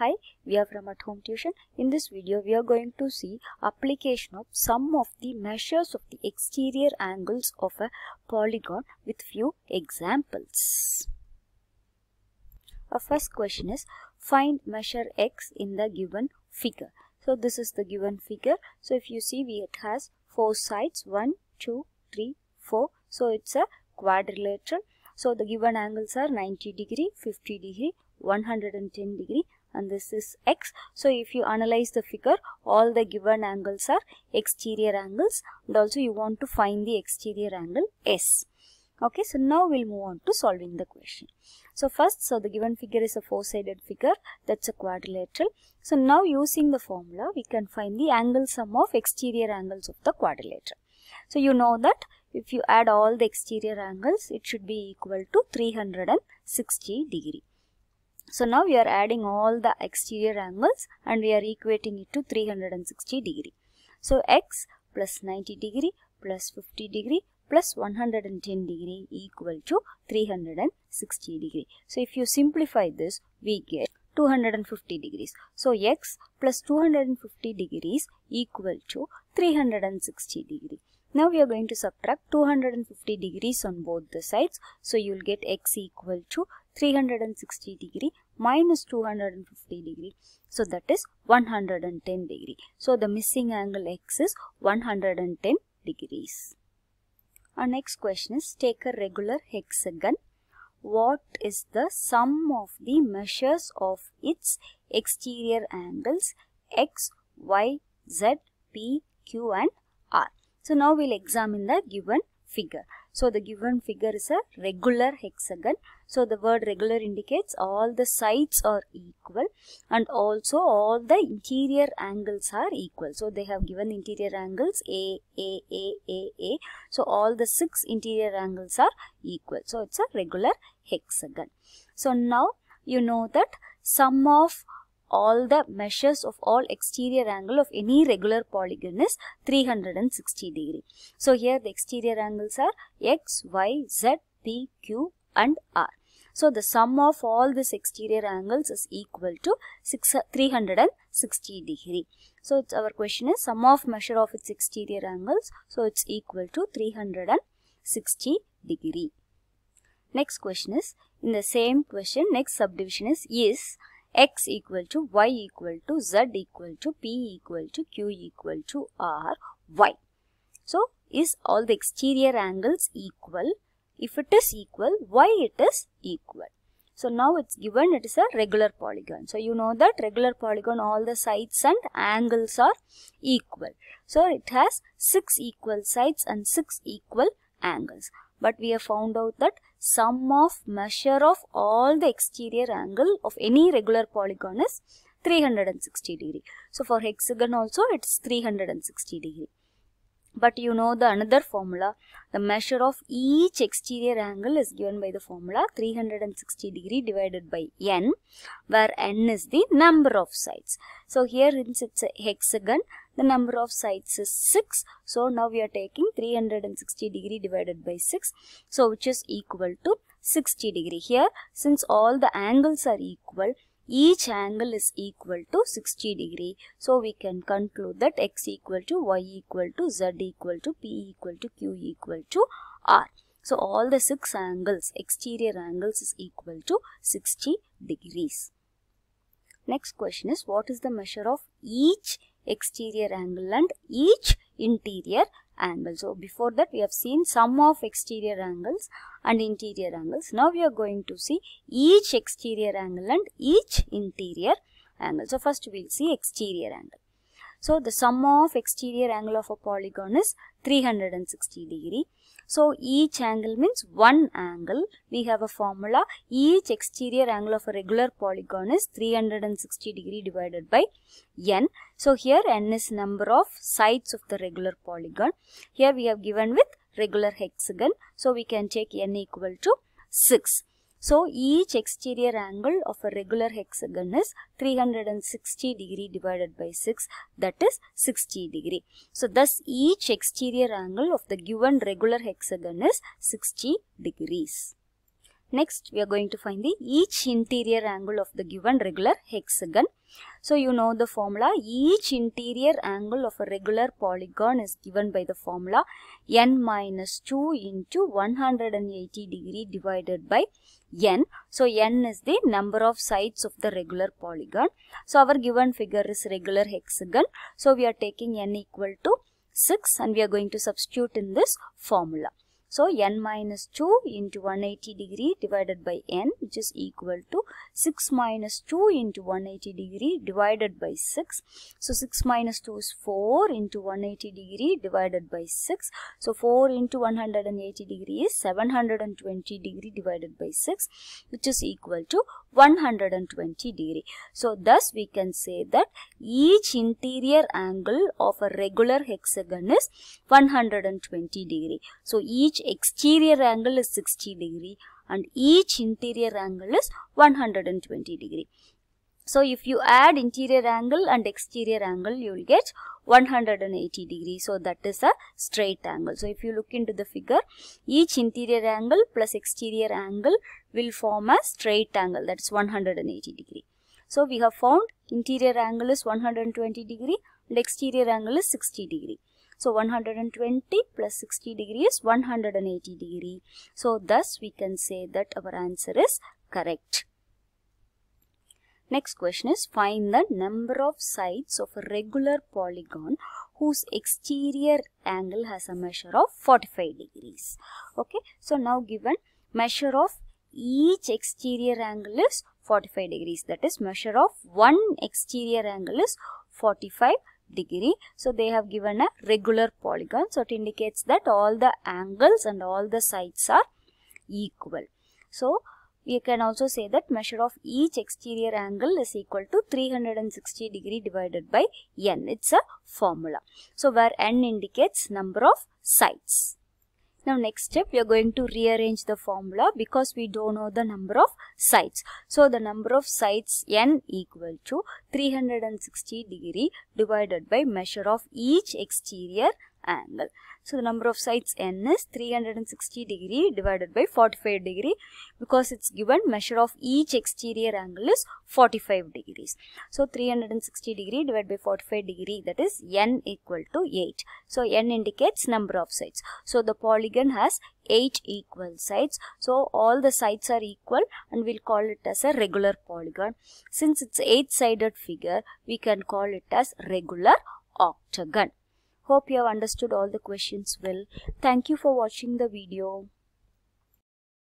Hi, we are from At Home Tuition. In this video, we are going to see application of some of the measures of the exterior angles of a polygon with few examples. Our first question is find measure x in the given figure. So this is the given figure. So if you see, we it has four sides 1, 2, 3, 4. So it's a quadrilateral. So the given angles are 90 degree, 50 degree, 110 degree and this is x. So if you analyze the figure, all the given angles are exterior angles and also you want to find the exterior angle S. Okay, so now we'll move on to solving the question. So first, so the given figure is a four-sided figure, that's a quadrilateral. So now using the formula, we can find the angle sum of exterior angles of the quadrilateral. So you know that if you add all the exterior angles, it should be equal to 360 degree. So now we are adding all the exterior angles and we are equating it to 360 degree. So x plus 90 degree plus 50 degree plus 110 degree equal to 360 degree. So if you simplify this, we get 250 degrees. So x plus 250 degrees equal to 360 degree. Now we are going to subtract 250 degrees on both the sides. So you will get x equal to 360 degree minus 250 degree. So that is 110 degree. So the missing angle x is 110 degrees. Our next question is take a regular hexagon. What is the sum of the measures of its exterior angles x, y, z, p, q and r. So now we'll examine the given figure. So the given figure is a regular hexagon. So the word regular indicates all the sides are equal and also all the interior angles are equal. So they have given interior angles A, A, A, A, A. So all the six interior angles are equal. So it's a regular hexagon. So now you know that sum of all the measures of all exterior angle of any regular polygon is 360 degree. So here the exterior angles are x, y, z, p, q and r. So the sum of all these exterior angles is equal to 360 degree. So our question is sum of measure of its exterior angles. So it's equal to 360 degree. Next question is in the same question next subdivision is is x equal to y equal to z equal to p equal to q equal to r y. So, is all the exterior angles equal? If it is equal, why it is equal? So, now it's given it is a regular polygon. So, you know that regular polygon all the sides and angles are equal. So, it has 6 equal sides and 6 equal angles. But we have found out that sum of measure of all the exterior angle of any regular polygon is 360 degree. So for hexagon also it's 360 degree but you know the another formula the measure of each exterior angle is given by the formula 360 degree divided by n where n is the number of sides so here since it's a hexagon the number of sides is 6 so now we are taking 360 degree divided by 6 so which is equal to 60 degree here since all the angles are equal each angle is equal to 60 degree. So we can conclude that x equal to y equal to z equal to p equal to q equal to r. So all the six angles, exterior angles is equal to 60 degrees. Next question is what is the measure of each exterior angle and each interior angle. So before that we have seen sum of exterior angles and interior angles. Now we are going to see each exterior angle and each interior angle. So first we will see exterior angle. So the sum of exterior angle of a polygon is 360 degree so each angle means one angle. We have a formula. Each exterior angle of a regular polygon is 360 degree divided by n. So here n is number of sides of the regular polygon. Here we have given with regular hexagon. So we can take n equal to 6. So each exterior angle of a regular hexagon is 360 degree divided by 6 that is 60 degree. So thus each exterior angle of the given regular hexagon is 60 degrees. Next, we are going to find the each interior angle of the given regular hexagon. So, you know the formula. Each interior angle of a regular polygon is given by the formula n minus 2 into 180 degree divided by n. So, n is the number of sides of the regular polygon. So, our given figure is regular hexagon. So, we are taking n equal to 6 and we are going to substitute in this formula. So n minus 2 into 180 degree divided by n which is equal to 6 minus 2 into 180 degree divided by 6. So 6 minus 2 is 4 into 180 degree divided by 6. So 4 into 180 degree is 720 degree divided by 6 which is equal to 120 degree. So thus we can say that each interior angle of a regular hexagon is 120 degree. So each exterior angle is 60 degree and each interior angle is 120 degree. So if you add interior angle and exterior angle, you will get 180 degree. So that is a straight angle. So if you look into the figure, each interior angle plus exterior angle will form a straight angle. That's 180 degree. So we have found interior angle is 120 degree and exterior angle is 60 degree. So 120 plus 60 degree is 180 degree. So thus we can say that our answer is correct. Next question is find the number of sides of a regular polygon whose exterior angle has a measure of 45 degrees. Okay, so now given measure of each exterior angle is 45 degrees that is measure of one exterior angle is 45 degree. So they have given a regular polygon. So it indicates that all the angles and all the sides are equal. So we can also say that measure of each exterior angle is equal to 360 degree divided by n. It's a formula. So, where n indicates number of sides. Now next step we are going to rearrange the formula because we don't know the number of sides. So the number of sides n equal to 360 degree divided by measure of each exterior angle. So the number of sides n is 360 degree divided by 45 degree because it's given measure of each exterior angle is 45 degrees. So 360 degree divided by 45 degree that is n equal to 8. So n indicates number of sides. So the polygon has 8 equal sides. So all the sides are equal and we'll call it as a regular polygon. Since it's 8 sided figure we can call it as regular octagon. Hope you have understood all the questions well. Thank you for watching the video.